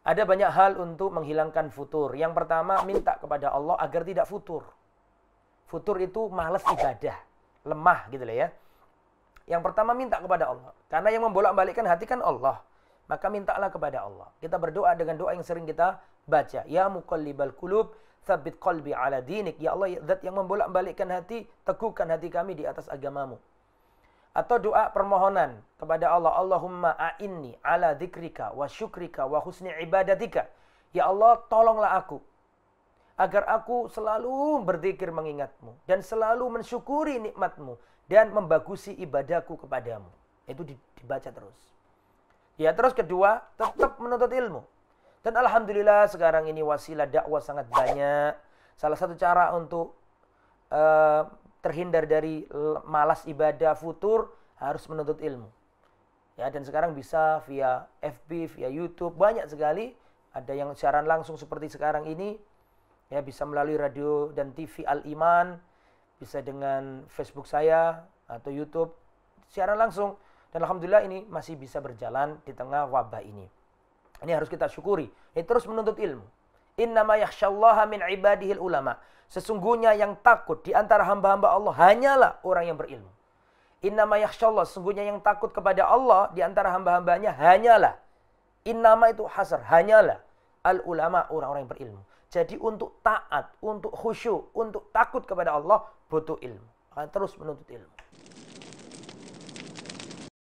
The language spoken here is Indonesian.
Ada banyak hal untuk menghilangkan futur. Yang pertama, minta kepada Allah agar tidak futur. Futur itu males ibadah, lemah gitu lah ya. Yang pertama minta kepada Allah. Karena yang membolak-balikkan hati kan Allah. Maka mintalah kepada Allah. Kita berdoa dengan doa yang sering kita baca. Ya muqallibal kulub, thabit qalbi ala dinik. Ya Allah, zat yang membolak-balikkan hati, teguhkan hati kami di atas agamamu atau doa permohonan kepada Allah Allahumma a'inni ala dzikrika wa syukrika wa husni ibadatika ya Allah tolonglah aku agar aku selalu berzikir mengingatmu dan selalu mensyukuri nikmatmu dan membagusi ibadahku kepadamu itu dibaca terus ya terus kedua tetap menuntut ilmu dan alhamdulillah sekarang ini wasilah dakwah sangat banyak salah satu cara untuk uh, terhindar dari malas ibadah futur harus menuntut ilmu. Ya, dan sekarang bisa via FB, via YouTube, banyak sekali ada yang siaran langsung seperti sekarang ini ya bisa melalui radio dan TV Al Iman, bisa dengan Facebook saya atau YouTube siaran langsung dan alhamdulillah ini masih bisa berjalan di tengah wabah ini. Ini harus kita syukuri. Ini terus menuntut ilmu. Innama yakhsyallaha min ibadihil ulama. Sesungguhnya yang takut di antara hamba-hamba Allah hanyalah orang yang berilmu. Innama yakhsyallah. Sesungguhnya yang takut kepada Allah di antara hamba-hambanya hanyalah. Innama itu hasar. Hanyalah. Al-ulama orang-orang yang berilmu. Jadi untuk taat, untuk khusyuk, untuk takut kepada Allah butuh ilmu. Akan terus menuntut ilmu.